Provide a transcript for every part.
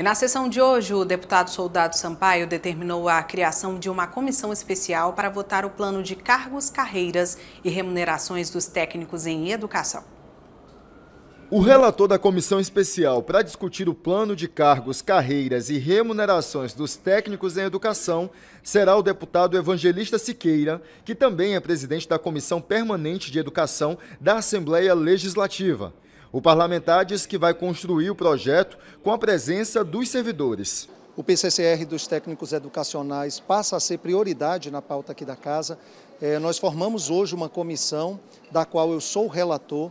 E na sessão de hoje, o deputado Soldado Sampaio determinou a criação de uma comissão especial para votar o plano de cargos, carreiras e remunerações dos técnicos em educação. O relator da comissão especial para discutir o plano de cargos, carreiras e remunerações dos técnicos em educação será o deputado Evangelista Siqueira, que também é presidente da Comissão Permanente de Educação da Assembleia Legislativa. O parlamentar diz que vai construir o projeto com a presença dos servidores. O PCCR dos técnicos educacionais passa a ser prioridade na pauta aqui da Casa. É, nós formamos hoje uma comissão, da qual eu sou relator,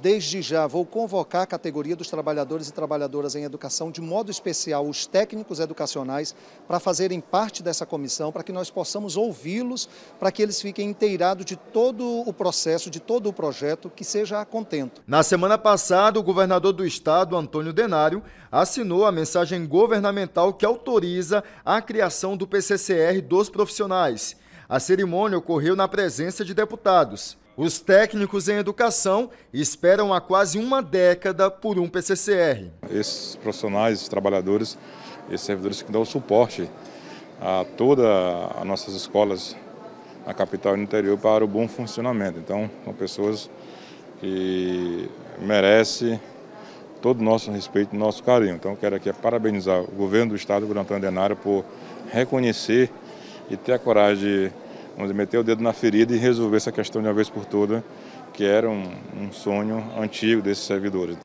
Desde já vou convocar a categoria dos trabalhadores e trabalhadoras em educação, de modo especial os técnicos educacionais, para fazerem parte dessa comissão, para que nós possamos ouvi-los, para que eles fiquem inteirados de todo o processo, de todo o projeto, que seja a contento. Na semana passada, o governador do estado, Antônio Denário, assinou a mensagem governamental que autoriza a criação do PCCR dos profissionais. A cerimônia ocorreu na presença de deputados. Os técnicos em educação esperam há quase uma década por um PCCR. Esses profissionais, esses trabalhadores, esses servidores que dão suporte a todas as nossas escolas na capital e no interior para o bom funcionamento. Então, são pessoas que merecem todo o nosso respeito e nosso carinho. Então, quero aqui parabenizar o governo do Estado, o Grantão Denário, por reconhecer e ter a coragem de vamos dizer, meter o dedo na ferida e resolver essa questão de uma vez por toda, que era um, um sonho antigo desses servidores.